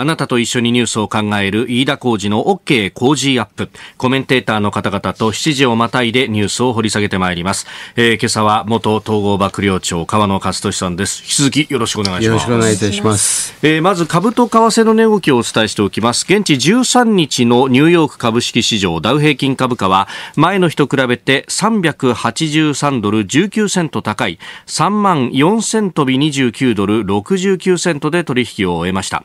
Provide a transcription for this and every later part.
あなたと一緒にニュースを考える飯田浩二の OK 工事アップ。コメンテーターの方々と7時をまたいでニュースを掘り下げてまいります。えー、今朝は元統合幕僚長河野勝利さんです。引き続きよろしくお願いします。よろしくお願いいたします。えー、まず株と為替の値動きをお伝えしておきます。現地13日のニューヨーク株式市場ダウ平均株価は前の日と比べて383ドル19セント高い3万4セントび29ドル69セントで取引を終えました。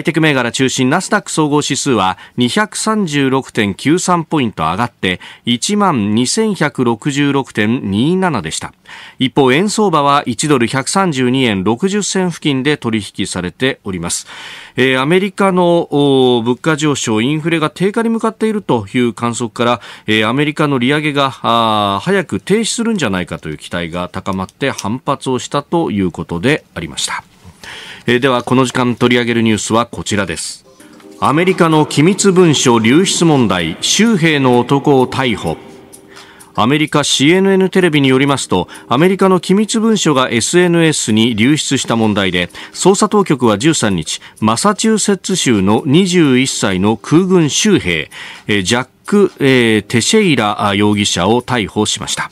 イテク銘柄中心ナスダック総合指数は236.93ポイント上がって12,166.27でした。一方、円相場は1ドル132円60銭付近で取引されております。えー、アメリカの物価上昇、インフレが低下に向かっているという観測から、えー、アメリカの利上げが早く停止するんじゃないかという期待が高まって反発をしたということでありました。えー、ではこの時間取り上げるニュースはこちらですアメリカの機密文書流出問題州兵の男を逮捕アメリカ CNN テレビによりますとアメリカの機密文書が SNS に流出した問題で捜査当局は13日マサチューセッツ州の21歳の空軍州兵ジャック・テシェイラ容疑者を逮捕しました。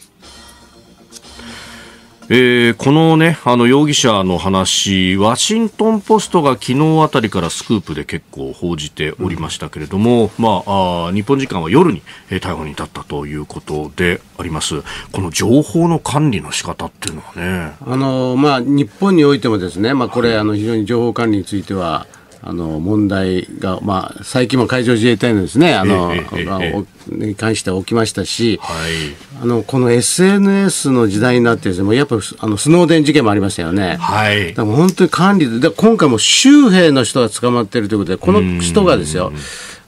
えー、このね、あの容疑者の話、ワシントンポストが昨日あたりからスクープで結構報じておりましたけれども、うん、まあ日本時間は夜に逮捕に至ったということであります。この情報の管理の仕方っていうのはね。あの、まあ日本においてもですね、まあこれ、はい、あの非常に情報管理については、あの問題が、まあ、最近も海上自衛隊のですねあの、えええ、に関しては起きましたし、はい、あのこの SNS の時代になってです、ね、もうやっぱあのスノーデン事件もありましたよね、はい、だから本当に管理で今回も州兵の人が捕まっているということでこの人がですよ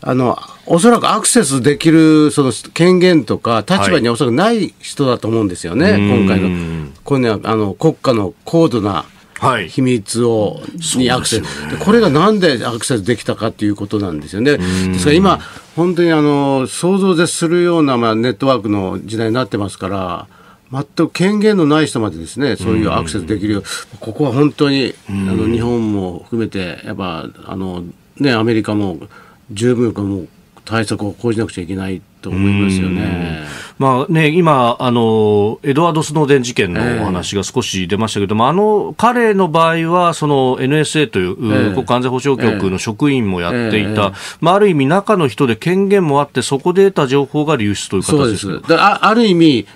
あのおそらくアクセスできるその権限とか立場におそらくない人だと思うんですよね、はい、今回のこ、ね、あの国家の高度な。はい、秘密を、にアクセス、はね、これがなんでアクセスできたかということなんですよね。ですから今、本当にあの想像絶するような、まあ、ネットワークの時代になってますから、全く権限のない人までですね、そういうアクセスできるよう、うここは本当にあの日本も含めて、やっぱあの、ね、アメリカも十分かも対策を講じなくちゃいけないと思いますよね。まあね、今あの、エドワード・スノーデン事件のお話が少し出ましたけども、えー、あの彼の場合は、その NSA という、えー、国家安全保障局の職員もやっていた、えー、まあ、ある意味、中の人で権限もあって、そこで得た情報が流出という形ですそうあある意味、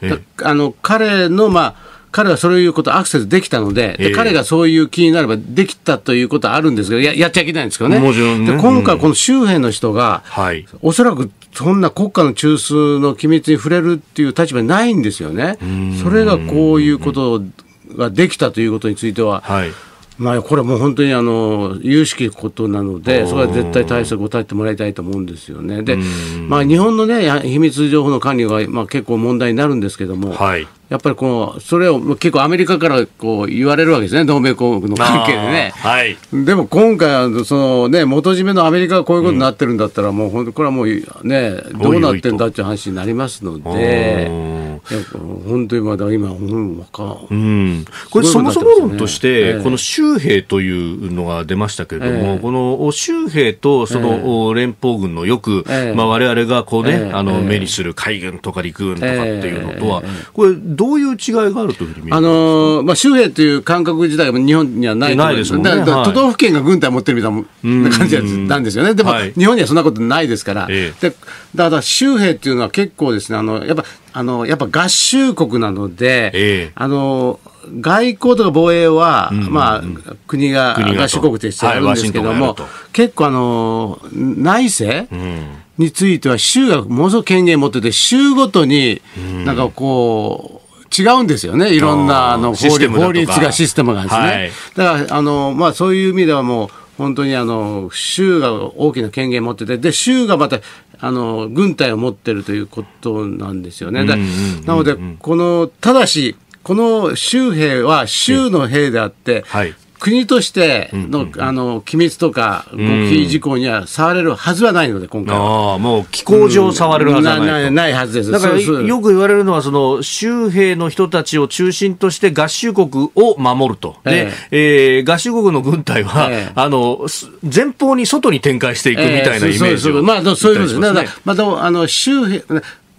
あの彼の、まあ彼はそういうことアクセスできたので、で彼がそういう気になればできたということはあるんですけど、ややっちゃいけないんですけどね、ねで今回、この周辺の人が、はい、おそらくそんな国家の中枢の機密に触れるっていう立場にないんですよね。それがこういうことができたということについては、はい、まあ、これはもう本当にあの有識ことなので、それは絶対対策を立ててもらいたいと思うんですよね。で、まあ、日本の、ね、秘密情報の管理がまあ結構問題になるんですけども、はい、やっぱりこのそれを結構アメリカからこう言われるわけですね、同盟国の関係でね。はい、でも今回その、ね、元締めのアメリカがこういうことになってるんだったら、もう本当、これはもう、ね、どうなってんだっていう話になりますので、本当にまだ今、うん、わかうん、これ、そもそも論として、この州兵というのが出ましたけれども、この州兵とその連邦軍のよく、われわれがこう、ねあの目にする海軍とか陸軍とかっていうのとは、これ、どういう違いがあるというふうに見えすあのー、まあ、州兵という感覚自体は日本にはないないですもんね。都道府県が軍隊を持ってるみたいな感じなんですよね。でも、はい、日本にはそんなことないですから。ええ、でだから州兵というのは結構ですね、あの、やっぱ、あの、やっぱ合衆国なので、え、あの、外交とか防衛は、うんうんうん、まあ、国が合衆国としてやるんですけども、はい、結構あの、内政、については州がものすごく権限を持ってて、州ごとになんかこう、うん違うんですよね、いろんなあの法律がシステムがですね。はい、だからあの、まあ、そういう意味ではもう本当にあの州が大きな権限を持っててで州がまたあの軍隊を持ってるということなんですよね。なのでこのただしこの州兵は州の兵であって、はい、国としてのうんうんうん、あの機密とか極秘事項には触れるはずはないので、今回は。あもう機構上触れるはずはないうん、ないはずですだからよく言われるのは、その州兵の人たちを中心として合衆国を守ると、でええー、合衆国の軍隊は、ええ、あの前方に外に展開していくみたいなイメージまあ、そういうことですね。だまもあの州兵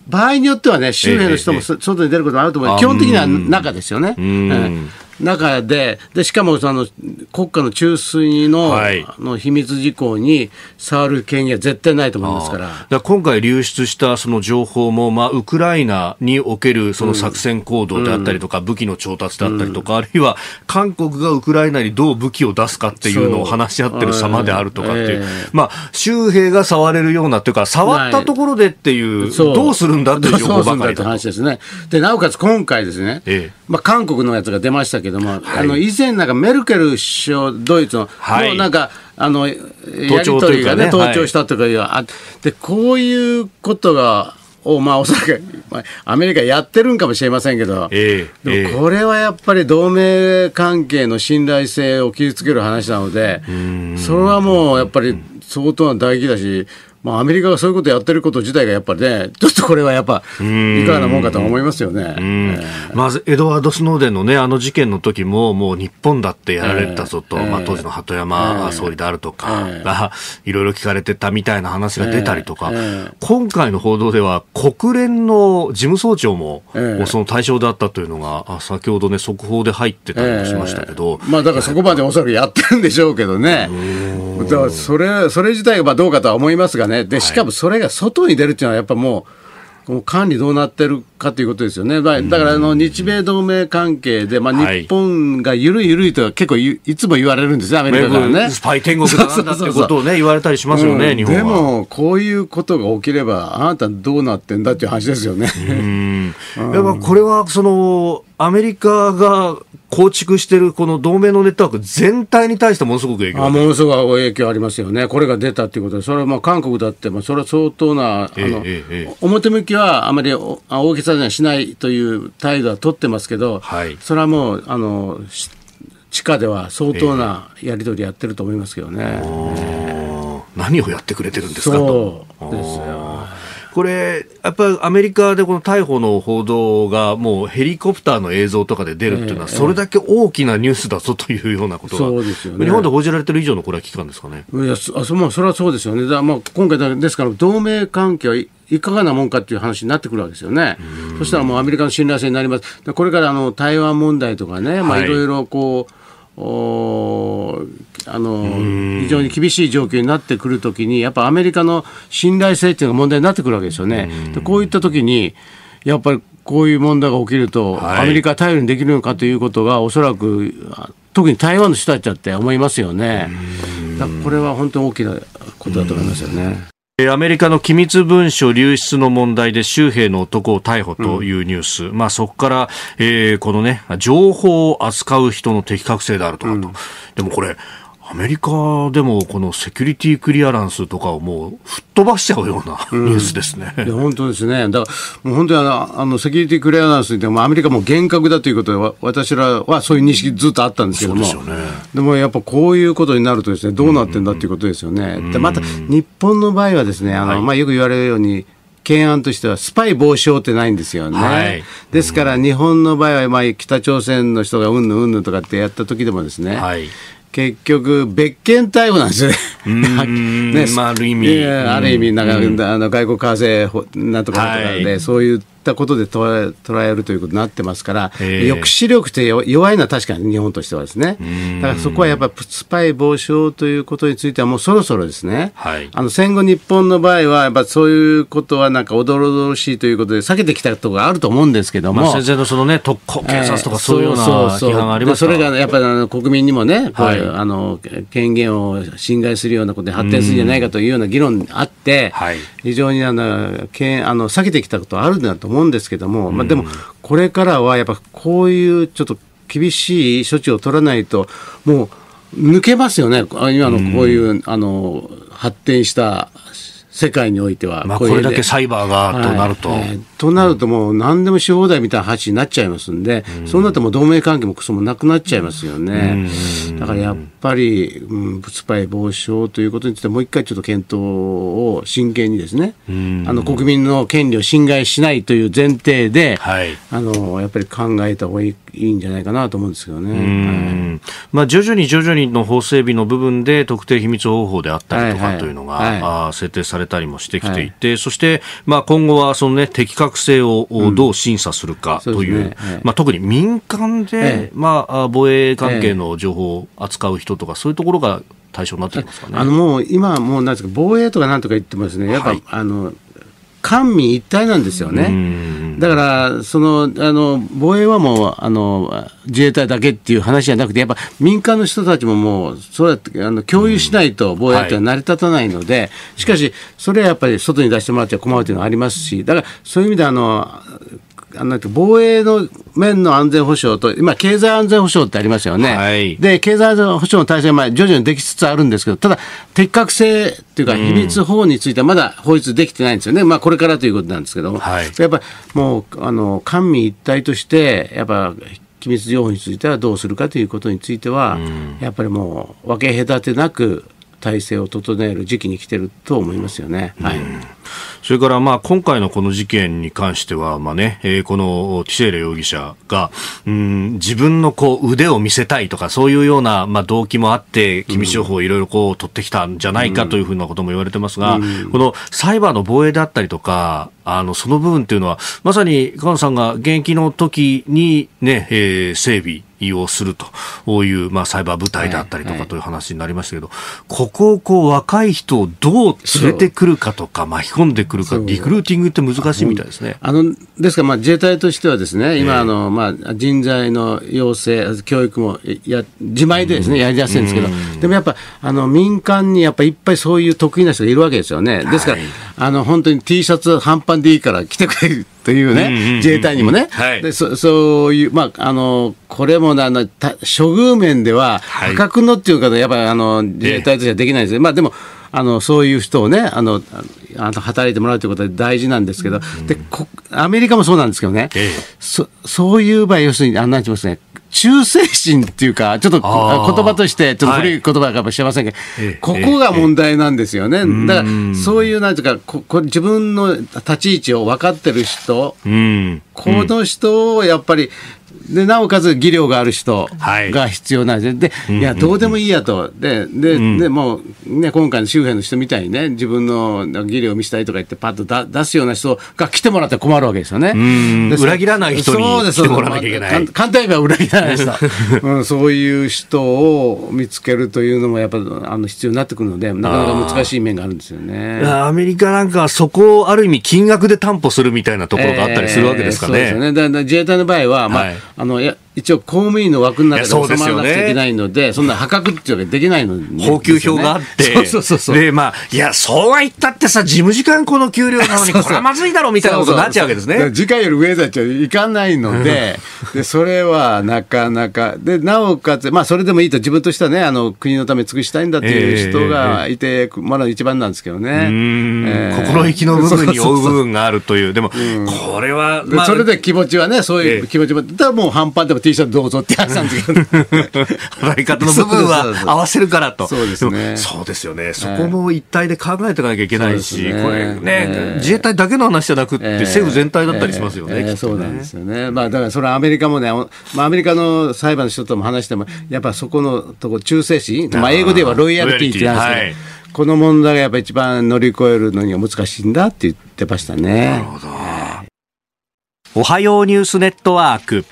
場合によってはね、周辺の人も外に出ることもあると思う、ええ、基本的には中ですよね。うんうん中で、でしかもその国家の中枢の,、はい、の秘密事項に触る権限は絶対ないと思いますからだ今回流出したその情報も、まあ、ウクライナにおけるその作戦行動であったりとか、うん、武器の調達であったりとか、うん、あるいは韓国がウクライナにどう武器を出すかっていうのを話し合ってる様であるとかっていう、えー、まあ、周兵が触れるようなというか、触ったところでっていう、うどうするんだっていう情報ばかりだと。なおかつ今回ですね、えー、まあ、韓国のやつが出ましたけども、はい、あの以前、なんかメルケル首相、ドイツの、はい、なんか、あのやり取りがね、登頂したとかいう、はい、でこういうことが、おまあ、おそらく、まあ、アメリカやってるんかもしれませんけど、えー、でもこれはやっぱり同盟関係の信頼性を傷つける話なので、それはもうやっぱり相当な大事だし、まあ、アメリカがそういうことやってること自体がやっぱりね、ちょっとこれはやっぱ、いかがなもんかと思いますよね、えー、まず、エドワード・スノーデンのね、あの事件の時も、もう日本だってやられたぞと、えー、まあ、当時の鳩山総理であるとかが、いろいろ聞かれてたみたいな話が出たりとか、えー、今回の報道では、国連の事務総長も、その対象だったというのが、先ほどね、速報で入ってたりもしましたけど、まあ、だからそこまでおそらくやってるんでしょうけどね、だからそれそれ自体がどうかとは思いますがね。ね。で、しかもそれが外に出るっていうのはやっぱもう、管理どうなってるかということですよね。だからあの日米同盟関係で、まあ、日本がゆるゆるいと結構いつも言われるんですね、アメリカからね。スパイ天国だなんだってことをね、言われたりしますよね、うん、日本でも、こういうことが起きれば、あなたどうなってんだっていう話ですよね。うんやこれはそのアメリカが構築しているこの同盟のネットワーク全体に対してものすごく影響あものすごく影響ありますよね、これが出たということで、それはまあ韓国だって、まあ、それは相当な、あの、ええ、表向きはあまり大げさにはしないという態度は取ってますけど、はい、それはもうあの地下では相当なやり取りやってると思いますけどね。えー、何をやってくれてるんですかそうですよ。これ、やっぱりアメリカでこの逮捕の報道が、もうヘリコプターの映像とかで出るっていうのは、それだけ大きなニュースだぞというようなことが、そうですよね、日本で報じられてる以上のこれは機感ですかね。いやそまあ、それはそうですよね、だまあ、今回、ですから、同盟関係はいいかがなもんかっていう話になってくるわけですよね。そしたらもうアメリカの信頼性になります。これからあの台湾問題とかね、まあ、いろいろこう、はいおあの非常に厳しい状況になってくるときに、やっぱアメリカの信頼性っていうのが問題になってくるわけですよね。でこういったときに、やっぱりこういう問題が起きると、はい、アメリカ頼りにできるのかということが、おそらく、特に台湾の人たちだって思いますよね。これは本当に大きなことだと思いますよね。アメリカの機密文書流出の問題で州兵の男を逮捕というニュース、うん、まあ、そこから、えー、このね情報を扱う人の適格性であるとかと、うん、でもこれアメリカでもこのセキュリティクリアランスとかをもう吹っ飛ばしちゃうようなニュースですね。うん、いや本当ですね。だからもう本当にあのあのセキュリティクリアランスでてもアメリカも厳格だということで私らはそういう認識ずっとあったんですけども、でね、でもやっぱこういうことになるとですねどうなってんだということですよね。でまた日本の場合はですねあの、はい、まあよく言われるように懸案としてはスパイ防止法ってないんですよね。はい、ですから日本の場合は、まあ、北朝鮮の人がうんぬんうんぬんとかってやった時でもですね、はい、結局別件逮捕なんですね。ねまあ、ある意味。ある意味なんか、あの外国為替なんとかとかで、そういうったことで捉え捉えるということになってますから、えー、抑止力って弱いのは確かに日本としてはですね、だからそこはやっぱスパイ防止法ということについては、もうそろそろですね、はい、あの戦後日本の場合は、やっぱそういうことはなんか驚ろしいということで、避けてきたところがあると思うんですけども、まあ、先生のそのね、特攻警察とか、そういうような批判があります、えー、それがやっぱりあの国民にもね、はい、あの権限を侵害するようなことで発展するんじゃないかというような議論あって、はい、非常にあのけあの避けてきたことはあるんだと思う思うんですけども、まあ、でもこれからはやっぱこういうちょっと厳しい処置を取らないともう抜けますよね今のこういう、あの発展した世界においては、まあ、これだけサイバーがとなると、はいえー、となると、もう何でもし放題みたいな話になっちゃいますんで、うん、そうなっても同盟関係もクソもなくなっちゃいますよね、うん、だからやっぱり、うん、スパイ防止法ということについてもう一回ちょっと検討を真剣にですね、うん、あの国民の権利を侵害しないという前提で、はい、あのやっぱり考えた方がいいいいんじゃないかなと思うんですけどね、はい、まあ、徐々に徐々にの法整備の部分で特定秘密方法であったりとかというのが、はいはい、あ設定されたりもしてきていて、はい、そして、まあ、今後はその、ね、適格性をどう審査するかという、まあ、特に民間で、まあ、防衛関係の情報を扱う人とか、そういうところが対象になってきますかね。あのもう今はもうなんですか防衛とかなんとか言ってますね、やっぱ、はい、あの官民一体なんですよね。だからそのあの防衛はもうあの自衛隊だけっていう話じゃなくてやっぱ民間の人たちももうそうやってあの共有しないと防衛って成り立たないので、はい、しかしそれはやっぱり外に出してもらっちゃ困るというのはありますしだからそういう意味であのなん防衛の面の安全保障と、今、経済安全保障ってありますよね、はい、で経済安全保障の体制は徐々にできつつあるんですけど、ただ、適格性というか、秘密法についてはまだ法律できてないんですよね、うん、まあ、これからということなんですけども、はい、やっぱりもうあの、官民一体として、やっぱ機密情報についてはどうするかということについては、うん、やっぱりもう分け隔てなく体制を整える時期に来てると思いますよね。はい、うんそれからまあ今回のこの事件に関しては、まあね、えー、このティシェーレ容疑者が、うん、自分のこう腕を見せたいとか、そういうような、まあ、動機もあって、機密情報をいろいろこう取ってきたんじゃないかというふうなことも言われてますが、うんうん、このサイバーの防衛であったりとか、あの、その部分っていうのは、まさに、河野さんが現役の時にね、えー、整備をするという、まあ、サイバー部隊だったりとかという話になりましたけど、ここをこう若い人をどう連れてくるかとか、巻き込んでくるか、リクルーティングって難しいみたいですねあのですから、自衛隊としては、ですね今、あのまあ、人材の養成、教育もや自前でです、ねやりやすいんですけど、でもやっぱあの民間にやっぱいっぱいそういう得意な人がいるわけですよね。ですから、あの本当に T シャツ、半端でいいから来てくれというね、自衛隊にもね、はい、でそそういう、まあ、あのこれもあの処遇面では、破格のっていうか、やっぱりあの自衛隊としてはできないですね。まあ、でもあのそういう人をねあのあの働いてもらうということは大事なんですけど、うん、でアメリカもそうなんですけどね、ええ、そそういう場合、要するに、あなんちもでますね、忠誠心っていうか、ちょっと言葉として、ちょっと古い言葉かもしれませんけど、はい、ここが問題なんですよね。だから、そういう、なんていうかここ、自分の立ち位置を分かってる人、この人をやっぱりでなおかつ技量がある人が必要なんではい、で、いや、どうでもいいやと、で、で、うん、でもう、ね、今回の周辺の人みたいにね、自分の技量を見せたいとか言って、パッとだ出すような人が来てもらって困るわけですよね。裏切らない人に来てもらわなきゃいけない。そうです簡単に言えば裏切らない人、うん、そういう人を見つけるというのも、やっぱあの必要になってくるので、なかなか難しい面があるんですよね。アメリカなんかはそこをある意味、金額で担保するみたいなところがあったりするわけですかね。えー、そうですよねだだ自衛隊の場合は、まあ、はいあのや一応公務員の枠の中で収まらなくちゃいけないので、そ、ね,、んな破格っていうわけできないのに、ね、報給表があって、そうそうそうそうで、まあ、いや、そうは言ったってさ、事務次官この給料なのに、これはまずいだろうみたいなことになっちゃうわけですね。次回より上だっちゃいかないので、でそれはなかなか、でなおかつ、まあ、それでもいいと、自分としてはねあの、国のため尽くしたいんだっていう人がいて、えー、まだ一番なんですけどね、心意気の部分に追う部分があるという、でも、うん、これは、まあ、それで気持ちはね、そういう気持ちも、えー、だもう半端でも T シャツどうぞって話んですけど、方の部分は合わせるからと。そうですね。そうですよね。そこも一体で考えていかなきゃいけないし、これね、自衛隊だけの話じゃなくって、政府全体だったりしますよね。そうなんですよね。まあだからそれはアメリカもね、まあアメリカの裁判の人とも話しても、やっぱそこのとこ忠誠心、まあ英語ではロイヤルティって言うんですけど、この問題がやっぱ一番乗り越えるのには難しいんだって言ってましたね。なるほど。おはようニュースネットワーク。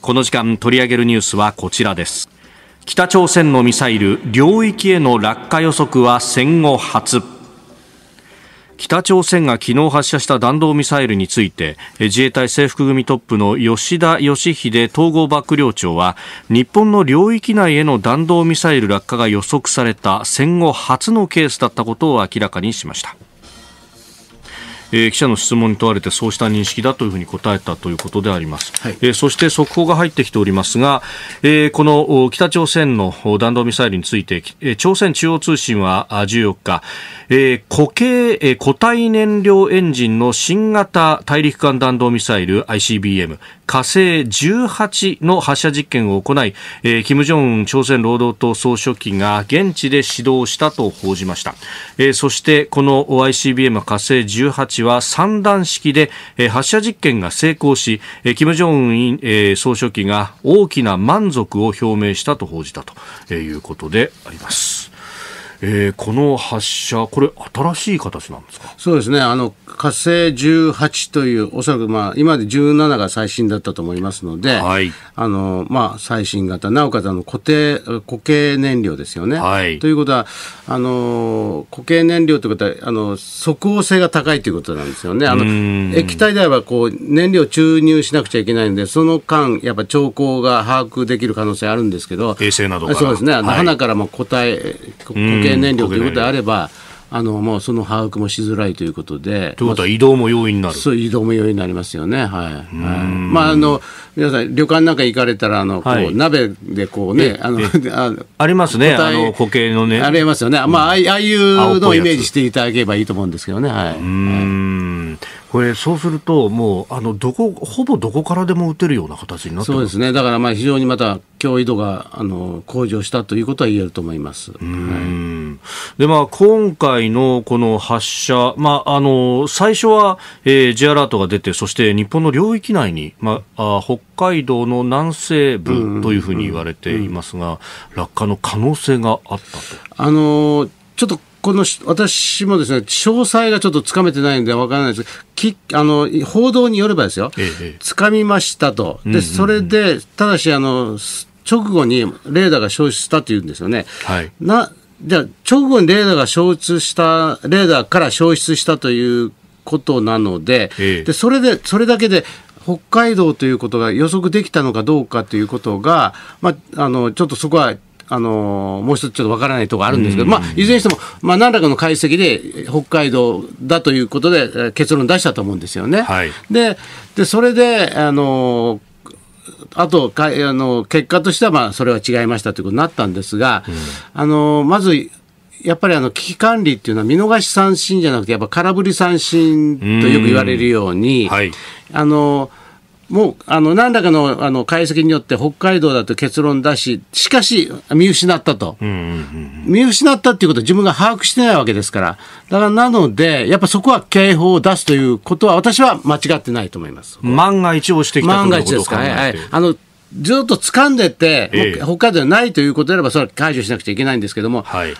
この時間取り上げるニュースはこちらです北朝鮮のミサイル領域への落下予測は戦後初北朝鮮が昨日発射した弾道ミサイルについて自衛隊制服組トップの吉田義秀統合幕僚長は日本の領域内への弾道ミサイル落下が予測された戦後初のケースだったことを明らかにしましたえー、記者の質問に問われてそうした認識だというふうに答えたということであります、はい、えー、そして速報が入ってきておりますが、えー、この北朝鮮の弾道ミサイルについて、え朝鮮中央通信は14日、えー、固形、えー、固体燃料エンジンの新型大陸間弾道ミサイル ICBM 火星18の発射実験を行い、えー、金正恩朝鮮労働党総書記が現地で指導したと報じました、えー、そしてこの ICBM 火星18ちは3段式で、発射実験が成功し、金正恩、総書記が大きな満足を表明したと報じたということであります。えー、この発射、これ、新しい形なんですかそうですね、あの火星18という、おそらく、まあ、今で17が最新だったと思いますので、はいあのまあ、最新型、なおかつあの固定固形燃料ですよね。はい、ということはあの、固形燃料ということはあの、即応性が高いということなんですよね。あの液体であればこう燃料注入しなくちゃいけないので、その間、やっぱ兆候が把握できる可能性あるんですけど、衛星などそうですね、はい、花からも固体、固形燃料ということであれば、あのもうその把握もしづらいということで。ということは移動も容易になる、そう移動も容易になりますよね、はいはいまあ、あの皆さん、旅館なんか行かれたら、あのこう、はい、鍋でこうね、あの ありますね、あの固形のね。ありますよね、まあ、ああいうのをイメージしていただければいいと思うんですけどね。はい、うんこれ、そうすると、もうあのどこほぼどこからでも打てるような形になってそうですね、だからまあ非常にまた、脅威度があの向上したということは言えると思います、はい、でまあ、今回のこの発射、まあ、あの最初は、えー、J アラートが出て、そして日本の領域内に、まあ、あ北海道の南西部というふうに言われていますが、落下の可能性があったと。あのー、ちょっとこの私もですね詳細がちょっとつかめてないんでわからないですきあの報道によればですよ、つ、え、か、みましたと、でそれで、ただしあの、直後にレーダーが消失したというんですよね。はい、なじゃ直後にレーダーが消失した、レーダーから消失したということなので、ええ、でそれでそれだけで北海道ということが予測できたのかどうかということが、まあ、あのちょっとそこはあのもう一つちょっとわからないところあるんですけど、まあ、いずれにしても、まあ、何らかの解析で北海道だということで結論出したと思うんですよね。はい、ででそれであのあとかあの結果としてはまあそれは違いましたということになったんですが、うん、あのまずやっぱりあの危機管理っていうのは見逃し三振じゃなくてやっぱ空振り三振とよく言われるように、うはい、あの。もうあの何らかのあの解析によって北海道だと結論出し、しかし見失ったと、見失ったっていうことは自分が把握してないわけですから、だからなので、やっぱそこは警報を出すということは、私は間違ってないと思います万が一をしてきた万が一ですかね、はい、あのずっと掴んでて、え北海道にないということであれば、それは解除しなくちゃいけないんですけども、はい、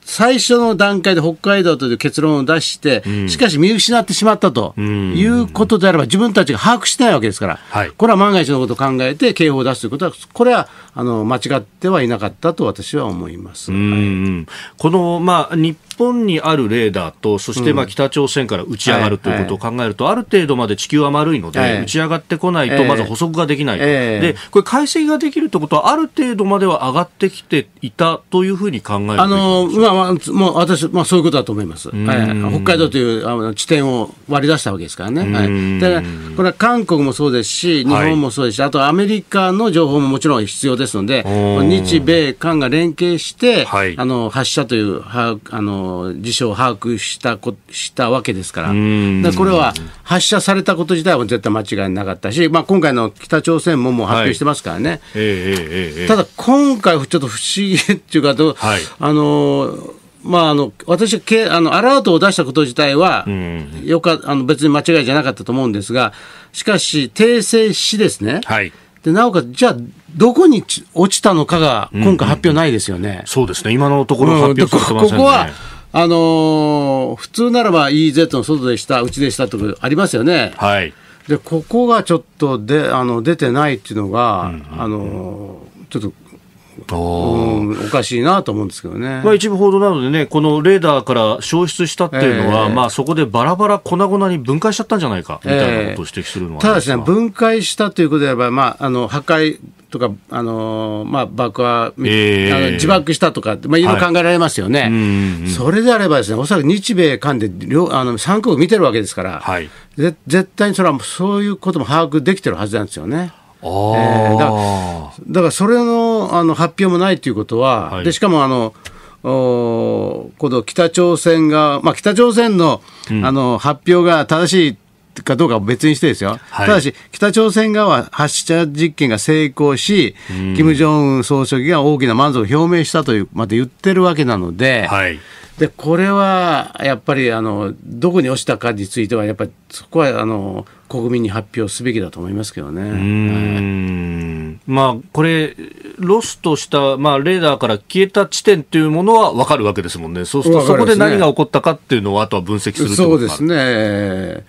最初の段階で北海道という結論を出して、うん、しかし見失ってしまったということであれば、自分たちが把握してないわけですから、はい、これは万が一のことを考えて警報を出すということは、これはあの間違ってはいなかったと私は思います。はい、この、まあ、日ポンにあるレーダーと、そしてまあ北朝鮮から打ち上がるということを考えると、ある程度まで地球は丸いので、打ち上がってこないと、まず補足ができないでこれ、解析ができるってことは、ある程度までは上がってきていたというふうに考えるあの、まあもう私、まあ、そういうことだと思います、北海道というあの地点を割り出したわけですからね、はい、だからこれは韓国もそうですし、日本もそうですし、あとアメリカの情報ももちろん必要ですので、日米韓が連携して、あの発射という、あの辞事象を把握したこしたわけですから、からこれは発射されたこと自体は絶対間違いなかったし、まあ、今回の北朝鮮ももう発表してますからね、はいえーえー、ただ今回、ちょっと不思議っていうかどう、はい、あのまあ、あの私けあの、アラートを出したこと自体は、よかあの別に間違いじゃなかったと思うんですが、しかし、訂正しですね。はいでなおかつ、じゃあ、どこに落ちたのかが、今回発表ないですよね、うんうん、そうですね、今のところ、ねうん、ここはあのー、普通ならば EEZ の外でした、うちでしたとかありますよね。はい、でここがちょっとであの出てないっていうのが、うんうんうん、あのー、ちょっとおおかしいなと思うんですけどね、まあ、一部報道などでね、このレーダーから消失したっていうのは、えー、まあ、そこでバラバラ粉々に分解しちゃったんじゃないかみたいなことを指摘するのは、えー、ただですね、分解したということであれば、まあ、あの破壊とか、あのまあ、爆破、えー、あの自爆したとか、まあ、いろいろ考えられますよね、はいそれであればです、ね、おそらく日米韓で両あの3国見てるわけですから、はい、ぜ絶対にそれはそういうことも把握できてるはずなんですよね。あえー、だからだからそれのあの発表もないということは、はい、でしかもあのおこの北朝鮮が、まあ、北朝鮮のうん、あの発表が正しいかどうかは別にしてですよ、はい、ただし、北朝鮮側は発射実験が成功し、金正恩総書記が大きな満足を表明したというまで言ってるわけなので。はいでこれはやっぱりあのどこに落ちたかについてはやっぱりそこはあの国民に発表すべきだと思いますけどね。はい、まあ、これロストした、まあ、レーダーから消えた地点というものは分かるわけですもんね、そうすると、そこで何が起こったかっていうのを、あとは分析すると、ね、そうですね。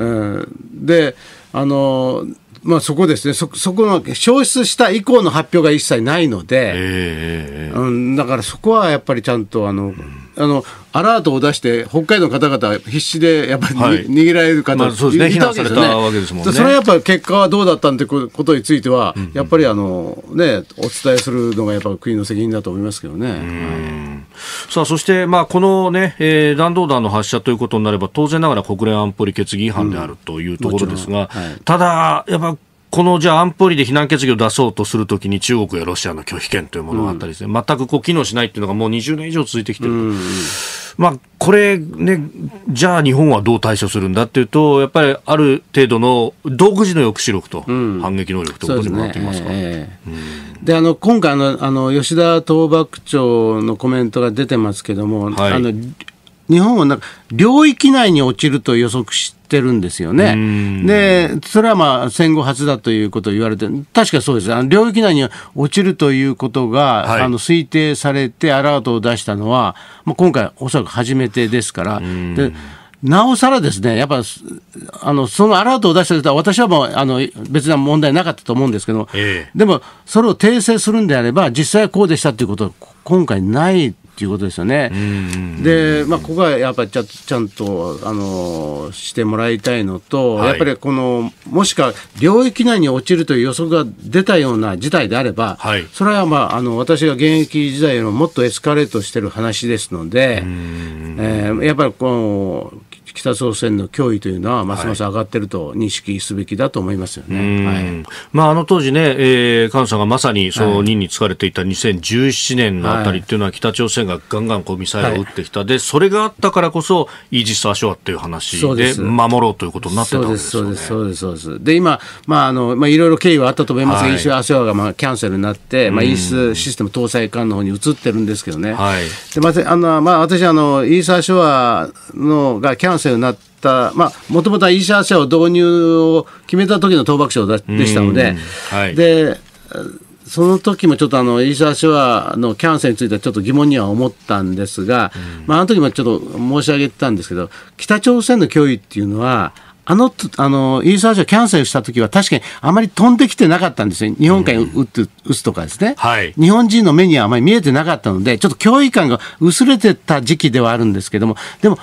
うん、であのまあ、そこですねそ、そこの消失した以降の発表が一切ないので、えー、うん、だからそこはやっぱりちゃんとあの、うん、あのアラートを出して、北海道の方々、必死でやっぱり、はい、逃げられる方、まあ、そうですね、たわけですねそれはやっぱり結果はどうだったんってことについては、うんうん、やっぱりあの、ね、お伝えするのがやっぱ国の責任だと思いますけどね。さあそして、まあ、このね、えー、弾道弾の発射ということになれば当然ながら国連安保理決議違反であるというところですが、うんはい、ただ、やっぱこのじゃあ安保理で非難決議を出そうとするときに中国やロシアの拒否権というものがあったりですね、うん、全くこう機能しないっていうのがもう20年以上続いてきてる。うんうん、まあ、これね、じゃあ日本はどう対処するんだっていうと、やっぱりある程度の独自の抑止力と反撃能力とうこなってますか、であの今回あのあの、吉田東幕長のコメントが出てますけども、はい、あの日本はなんか領域内に落ちると予測してるんですよね。で、それはまあ戦後初だということを言われて、確かそうです。あの領域内に落ちるということが、はい、あの推定されてアラートを出したのは、まあ、今回おそらく初めてですから。なおさらですね、やっぱ、あの、そのアラートを出した人は、私はもう、あの、別な問題なかったと思うんですけど、ええ、でも、それを訂正するんであれば、実際はこうでしたということは、今回ないていうことですよね。で、まあ、ここはやっぱりちゃちゃんとあのしてもらいたいのと、はい、やっぱりこのもしか領域内に落ちるという予測が出たような事態であれば、はい、それは、まあ、あの私が現役時代よりももっとエスカレートしてる話ですので、えー、やっぱりこう北朝鮮の脅威というのはますます上がっていると認識すべきだと思いますよね、まあ、あの当時ね、えー、菅さんがまさにその任に就かれていた2017年のあたりというのは、北朝鮮がガンガンこうミサイルを撃ってきた、でそれがあったからこそイージス・アショアという話で守ろうということになってたんですよ、ね、そうですそうですそうですで今、まああのまあ、いろいろ経緯はあったと思いますが、イージス・アショアがまあキャンセルになって、まあ、イースシステム搭載艦の方に移ってるんですけどね、はい、でまあのまあ、私あのイース・アショアのがキャンになった、まあ、もともとは e シャーシアを導入を決めた時の倒幕賞でしたので、はい、で、その時もちょっとあの、イーシャーシュアのキャンセルについてはちょっと疑問には思ったんですが、うん、まあ、あの時もちょっと申し上げてたんですけど、北朝鮮の脅威っていうのは、あの、あの、イーサージをキャンセルしたときは確かにあまり飛んできてなかったんですよ。日本海に撃つ、うん、撃つとかですね。はい。日本人の目にはあまり見えてなかったので、ちょっと脅威感が薄れてた時期ではあるんですけども、でも、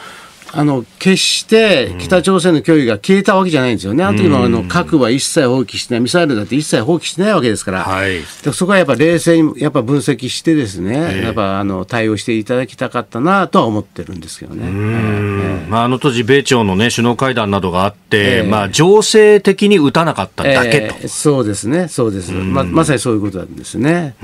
あの決して北朝鮮の脅威が消えたわけじゃないんですよね、あの時のあの核は一切放棄しない、ミサイルだって一切放棄しないわけですから、はい、でそこはやっぱ冷静にやっぱ分析して、ですね、えー、やっぱあの対応していただきたかったなとは思ってるんですけどね、えー、まあ、あの当時、米朝の、ね、首脳会談などがあって、えー、まあ、情勢的に打たなかっただけと、そうですね、そうです、ままさにそういうことなんですね。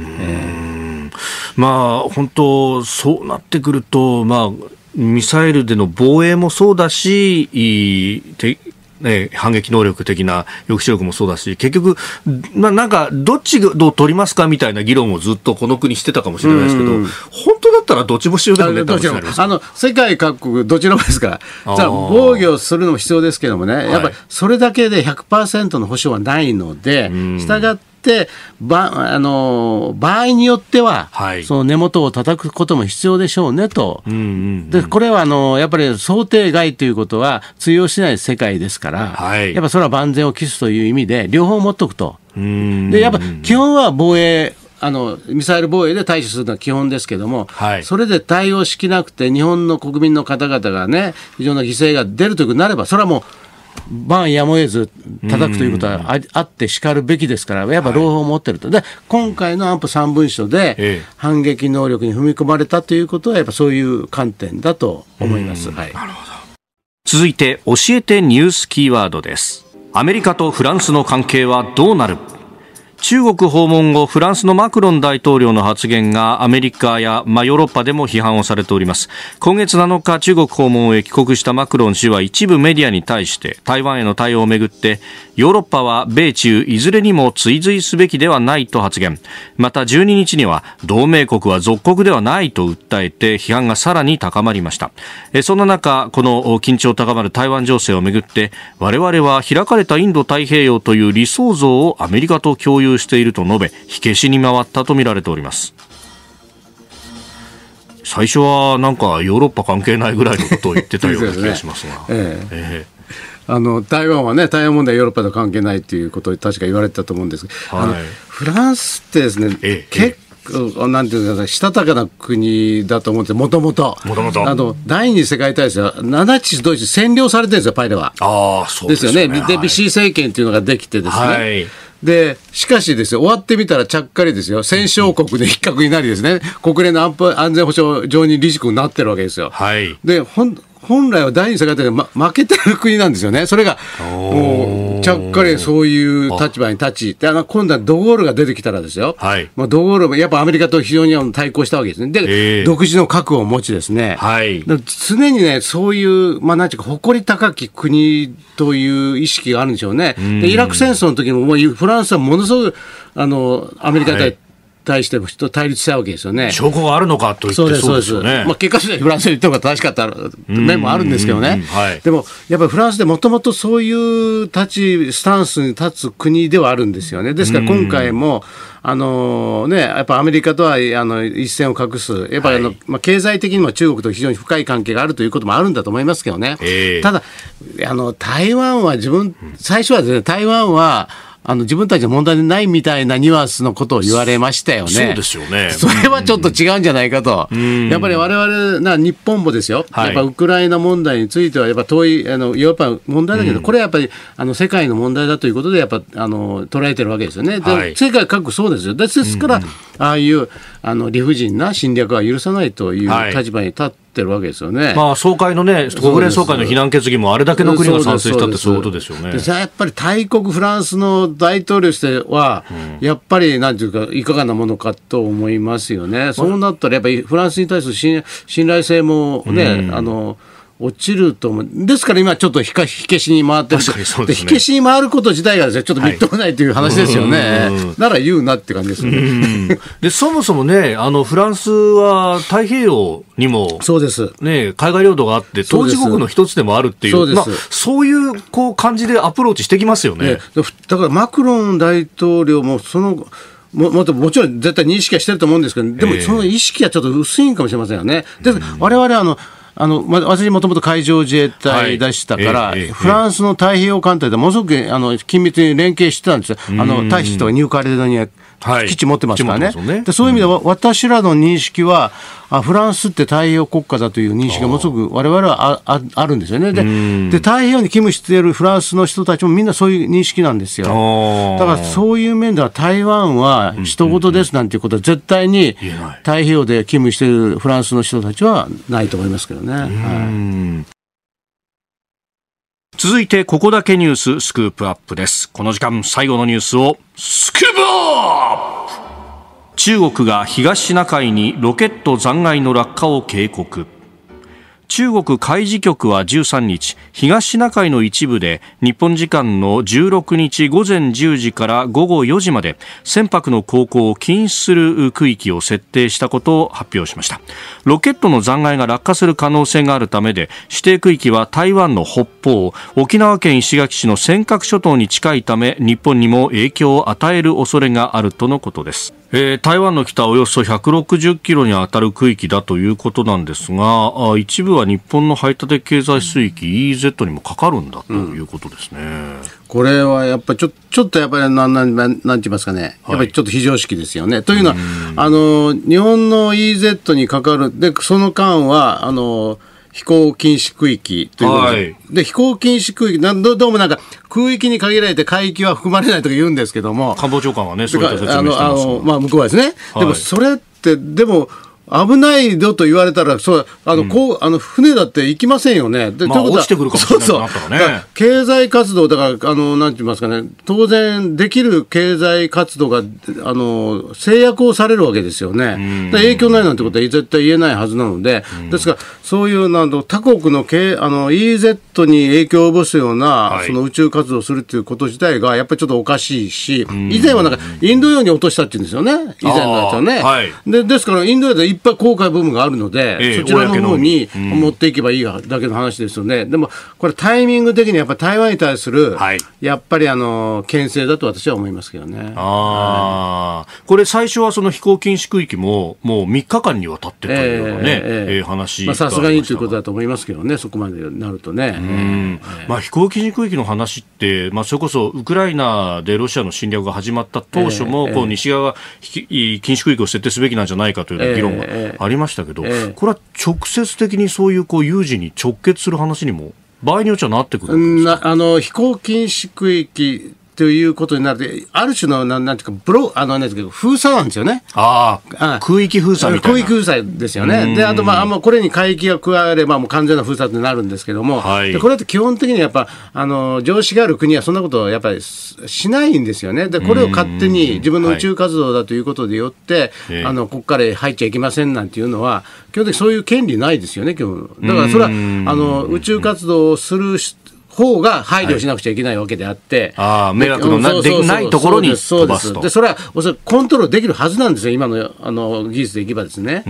まあ、本当、そうなってくると、まあミサイルでの防衛もそうだし、ね、反撃能力的な抑止力もそうだし、結局、ななんか、どっちを取りますかみたいな議論をずっとこの国してたかもしれないですけど、本当だったらどっちもしようでもねってあの世界各国、どちらもですから、から防御するのも必要ですけどもね、やっぱりそれだけで100%の保証はないので、したがって、、ばあの場合によっては、はい、その根元を叩くことも必要でしょうねと、うんうんうん、でこれはあのやっぱり想定外ということは通用しない世界ですから、はい、やっぱそれは万全を期すという意味で、両方持っとくと。でやっぱ基本は防衛あのミサイル防衛で対処するのは基本ですけども、はい、それで対応しきなくて、日本の国民の方々がね、非常な犠牲が出るということになれば、それはもうまやむを得ず叩くということはあってしかるべきですから、やっぱ朗報を持ってると、で今回の安保3文書で、反撃能力に踏み込まれたということは、やっぱそういう観点だと思います、はい、続いて、教えてニュースキーワードです。アメリカとフランスの関係はどうなる中国訪問後フランスのマクロン大統領の発言がアメリカや、まあ、ヨーロッパでも批判をされております今月7日中国訪問へ帰国したマクロン氏は一部メディアに対して台湾への対応をめぐってヨーロッパは米中いずれにも追随すべきではないと発言また12日には同盟国は属国ではないと訴えて批判がさらに高まりましたそんな中この緊張高まる台湾情勢をめぐって我々は開かれたインド太平洋という理想像をアメリカと共有留していると述べ火消しに回ったとみられております最初はなんかヨーロッパ関係ないぐらいのことを言ってたような気がしますが。あの台湾はね、台湾問題ヨーロッパと関係ないということを確か言われたと思うんですけど、はい、あのフランスってですね、ええ、結構、なんていうんですか、したたかな国だと思って、もともともと、もとあの第二次世界大戦は、ナチス・ドイツ占領されてるんですよ、パイレは。です、よね、で、ビシー政権というのができてですね。はいで、しかしですよ、終わってみたらちゃっかりですよ、戦勝国で一角になりですね、国連の安保安全保障上に理事国になってるわけですよ。はい、で、ほん本来は第二次世界大戦で、ま、負けてる国なんですよね。それが、もう、ちゃっかりそういう立場に立ち、で、あの、今度はドゴールが出てきたらですよ。はい。まあ、ドゴールも、やっぱアメリカと非常に対抗したわけですね。で、えー、独自の核を持ちですね。はい。常にね、そういう、まあ、なんていうか、誇り高き国という意識があるんでしょうね。で、イラク戦争の時も、もう、フランスはものすごく、あの、アメリカ対、はい対しても人対立したわけですよね。証拠があるのかと言ってそうですよね。まあ、結果としてフランスで言った方が正しかった面もあるんですけどね。はい、でも、やっぱりフランスでもともとそういう立ち、スタンスに立つ国ではあるんですよね。ですから今回も、あのね、やっぱアメリカとはあの一線を画す、やっぱりあの、はい、まあ、経済的にも中国と非常に深い関係があるということもあるんだと思いますけどね。えー、ただあの、台湾は自分、最初はですね、台湾は、あの自分たちの問題でないみたいなニュアンスのことを言われましたよね。そうですよね。それはちょっと違うんじゃないかと。やっぱり我々な日本もですよ、はい、やっぱウクライナ問題については、やっぱ遠い、あのヨーロッパ問題だけど、これはやっぱりあの世界の問題だということで、やっぱあの捉えてるわけですよね。はい、世界各国そうですよ。ですから、ああいうあの理不尽な侵略は許さないという立場に立って、はいってるわけですよね。まあ、総会のね、国連総会の非難決議もあれだけの国が賛成したってそういうことですよね。やっぱり大国フランスの大統領しては、やっぱりなんていうか、いかがなものかと思いますよね。そうなったら、やっぱりフランスに対する信信頼性もね、うん、あの、落ちると思う、ですから今、ちょっと火消しに回ってる、ね、で火消しに回ること自体がです、ね、ちょっとみっともないという話ですよね、はい、なら言うなって感じですよねでそもそもね、あのフランスは太平洋にも、そうですね、海外領土があって、当時国の一つでもあるっていう、そうまあ、そういうこう感じでアプローチしてきますよね。ねだからマクロン大統領もそのもももちろん絶対に識はしてると思うんですけど、でもその意識はちょっと薄いんかもしれませんよね。で、我々あの、あの、私もともと海上自衛隊出したから、はいええ、フランスの太平洋艦隊でものすごくあの緊密に連携してたんですよ。あの、大使とかニューカレドニアはい、基地持ってますからね。ねでそういう意味では、私らの認識は、あフランスって太平洋国家だという認識がものすごく我々はあああるんですよねで。で、太平洋に勤務しているフランスの人たちもみんなそういう認識なんですよ。だからそういう面では台湾は人事ですなんていうことは絶対に太平洋で勤務しているフランスの人たちはないと思いますけどね。はい続いてここだけニューススクープアップですこの時間最後のニュースをスクープアップ中国が東シナ海にロケット残骸の落下を警告中国海事局は13日東シナ海の一部で日本時間の16日午前10時から午後4時まで船舶の航行を禁止する区域を設定したことを発表しましたロケットの残骸が落下する可能性があるためで指定区域は台湾の北方沖縄県石垣市の尖閣諸島に近いため日本にも影響を与える恐れがあるとのことですえー、台湾の北およそ160キロに当たる区域だということなんですが、あ一部は日本の排他的経済水域 EEZ にもかかるんだということですね。うん、これはやっぱりちょちょっとやっぱりなんなんなんなんて言いますかね、やっぱりちょっと非常識ですよね。はい、というのは、あの日本の EEZ にかかるでその間はあの。飛行禁止区域ということではい、で飛行禁止区域なんど、どうもなんか空域に限られて海域は含まれないとか言うんですけども、官房長官はね、そういった説明してますあのあの、まあ、向こうはですね、はい、でもそれって、でも、危ないよと言われたら、そうあの、こうあの船だって行きませんよね。でまあ、落ちてくるかもしれないそうそう、ね、経済活動、だから、あのなんて言いますかね、当然、できる経済活動があの制約をされるわけですよね、影響ないなんてことは絶対言えないはずなので、ですから、そういうなど他国の経あの EZ に影響を及ぼすような、はい、その宇宙活動をするということ自体が、やっぱりちょっとおかしいし、以前はなんか、インド洋に落としたっていうんですよね、以前のやつはね。はい、でですから、インド洋で一っぱい後悔部分があるので、えー、そちらの方に持っていけばいいだけの話ですよね、うん、でもこれ、タイミング的にやっぱり台湾に対する、やっぱりあの牽制だと私は思いますけどね。あはい、これ、最初はその飛行禁止区域も、もう3日間にわたってたようなね、ええ話さすがにということだと思いますけどね、そこまでなるとね。まあ、飛行禁止区域の話って、まあ、それこそウクライナでロシアの侵略が始まった当初も、こう西側が禁止区域を設定すべきなんじゃないかという議論がありましたけど、えこれは直接的にそういうこう有事に直結する話にも場合によっちゃなってくるんですかあの飛行禁止区域ということになるて、ある種の、なんなんていうか、ブロ、あの、なんていうか、封鎖なんですよね。ああ、空域封鎖みたいな。空域封鎖ですよね。で、あと、まあ、あんまこれに海域が加えれば、もう完全な封鎖ってなるんですけども、はい、でこれって基本的にやっぱ、あの、常識がある国はそんなことをやっぱりしないんですよね。で、これを勝手に自分の宇宙活動だということでよって、はい、あの、ここから入っちゃいけませんなんていうのは、基本的にそういう権利ないですよね、基本。だから、それは、あの、宇宙活動をする方が配慮しなくちゃいけないわけであって、はい、ああ迷惑のな,、できないところに飛ばすとでそれはおそらくコントロールできるはずなんですよ今のあの技術でいけばですね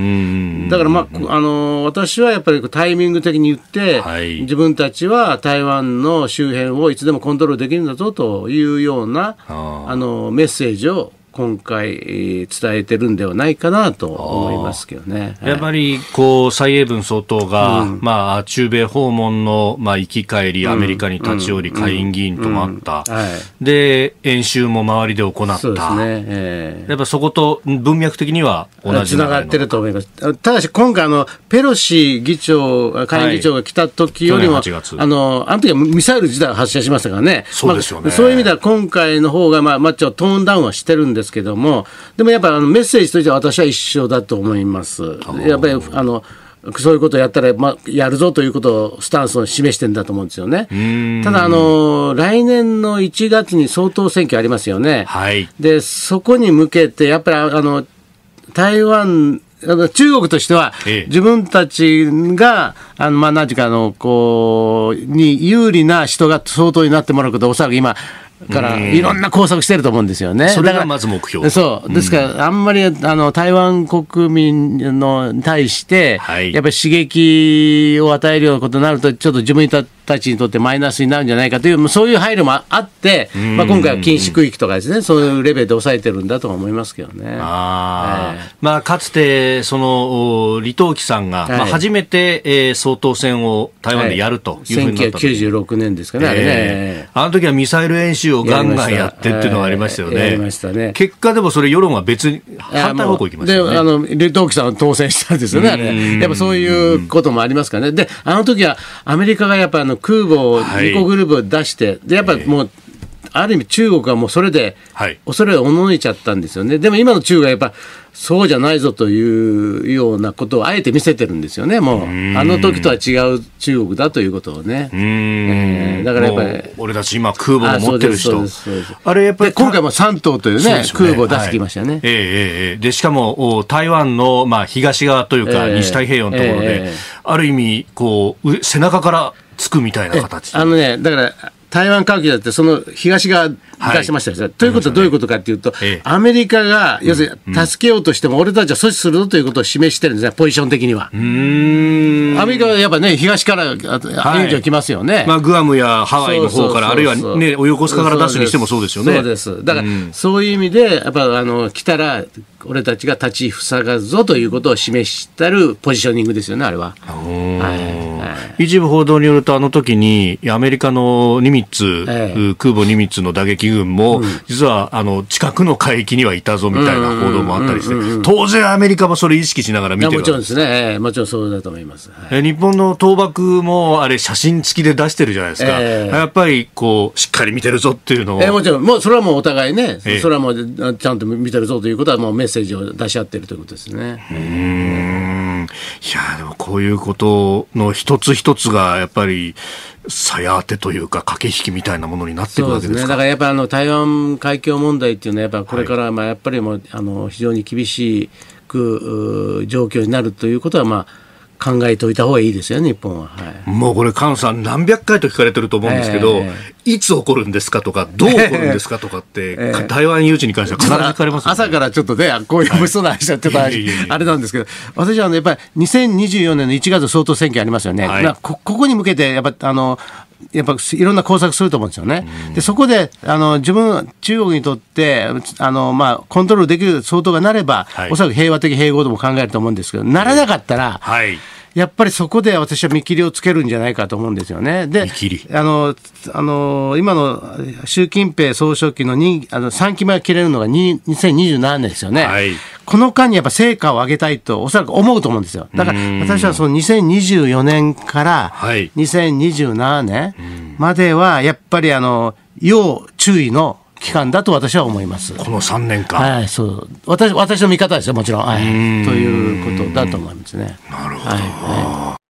だから、まあ、あの私はやっぱりタイミング的に言って、はい、自分たちは台湾の周辺をいつでもコントロールできるんだぞというようなあのメッセージを今回、え伝えてるんではないかなと思いますけどね。やっぱりこう蔡英文総統が、うん、まあ、中米訪問の、まあ、行き帰り、アメリカに立ち寄り、下院議員ともあった、はい、で演習も周りで行った、そうですねえー、やっぱそこと文脈的には同じつながってると思います。ただし、今回あの、ペロシ議長、下院議長が来た時よりも、はい、あのあの時はミサイル自体発射しましたからね、そうですよね、まあ、そういう意味では今回の方がまが、あ、マッチをトーンダウンはしてるんですですけどもでもやっぱりメッセージとしては私は一緒だと思います。やっぱりあのそういうことをやったら、まあ、やるぞということを、スタンスを示してんだと思うんですよね。ただ、あの、来年の1月に総統選挙ありますよね。はい、で、そこに向けて、やっぱり、あの、台湾、あの中国としては、自分たちが、あの、まあ、何てか、あの、こう、に有利な人が相当になってもらうこと、おそらく今、からいろんな工作してると思うんですよね。それがまず目標。そう。ですから、あんまりあの台湾国民の対して、やっぱり刺激を与えるようなことになると、ちょっと自分にとって、たちにとってマイナスになるんじゃないかという、そういう配慮もあって、まあ、今回は禁止区域とかですね、そういうレベルで抑えてるんだと思いますけどね。あえー、まあ、かつて、その、李登輝さんが、はい、まあ、初めて、えー、総統選を台湾でやるというふうになった、はい、1996年ですかね、あれね、えー、あの時はミサイル演習をガンガンやってっていうのがありましたよね。ね結果でもそれ世論は別に反対方向いきましたね。あの、李登輝さんは当選したんですよね、やっぱそういうこともありますからね。で、あの時はアメリカがやっぱあの、の空母を、事故グループを出して、でやっぱりもう、ある意味中国はもうそれで、恐れをおののいちゃったんですよね。でも今の中国はやっぱそうじゃないぞというようなことをあえて見せてるんですよね、もう、うあの時とは違う中国だということをね、えー、だからやっぱり、俺たち今、空母を持ってる人、あれやっぱり今回も三島というね、うね空母を出してきましたね、はい、えー、えー、でしかも台湾の、まあ、東側というか、西太平洋のところで、えーえー、ある意味こう、背中からつくみたいな形あのね、だから台湾関係だって、その東側に出しましたよ、はい、ということはどういうことかというと、ええ、アメリカが、要するに助けようとしても、俺たちは阻止するぞということを示してるんですね、ポジション的には。アメリカはやっぱね、東から援助きますよね、はい、まあ、グアムやハワイの方から、あるいはね、お横須賀から出すにしてもそうですよね。そうですだから、そういう意味で、やっぱあの来たら、俺たちが立ち塞がるぞということを示したるポジショニングですよね、あれは。はい一部報道によると、あの時にアメリカのニミッツ、ええ、空母ニミッツの打撃群も、うん、実はあの近くの海域にはいたぞみたいな報道もあったりして、当然、アメリカもそれ意識しながら見てるもちろんですね、ええ、もちろんそうだと思います、はい、日本の倒幕も、あれ、写真付きで出してるじゃないですか、えやっぱりこうしっかり見てるぞっていうのを、えもちろん、もうそれはもうお互いね、それはもうちゃんと見てるぞということは、もうメッセージを出し合ってるということですね。うんいやでもこういうことの一つ一つがやっぱりさや当てというか駆け引きみたいなものになっていくわけですね、だからやっぱあの台湾海峡問題っていうのはやっぱこれからまあやっぱりもう、あの非常に厳しく状況になるということはまあ考えておいた方がいいですよ、ね、日本は、はい、もうこれ、菅さん、何百回と聞かれてると思うんですけど、えー、いつ起こるんですかとか、どう起こるんですかとかって、えー、台湾有事に関しては必ず聞かれます、ね、朝からちょっとね、こういう物騒な話だってた、あれなんですけど、私は、ね、やっぱり2024年の1月、総統選挙ありますよね、はい、こここに向けて、やっぱあのやっぱいろんな工作すると思うんですよね。で、そこで、あの、自分、中国にとって、あの、まあ、コントロールできる相当がなれば、はい、おそらく平和的併合とも考えると思うんですけど、ならなかったら、はい、はいやっぱりそこで私は見切りをつけるんじゃないかと思うんですよね。で、あの、あの、今の習近平総書記のにあの3期目が切れるのが2027年ですよね。はい、この間にやっぱ成果を上げたいと、おそらく思うと思うんですよ。だから私はその2024年から2027年までは、やっぱりあの、要注意の期間だと私は思います。この3年間。はい、そう。私、私の見方ですよ、もちろん。はい。ということだと思いますね。なるほど。はい、はい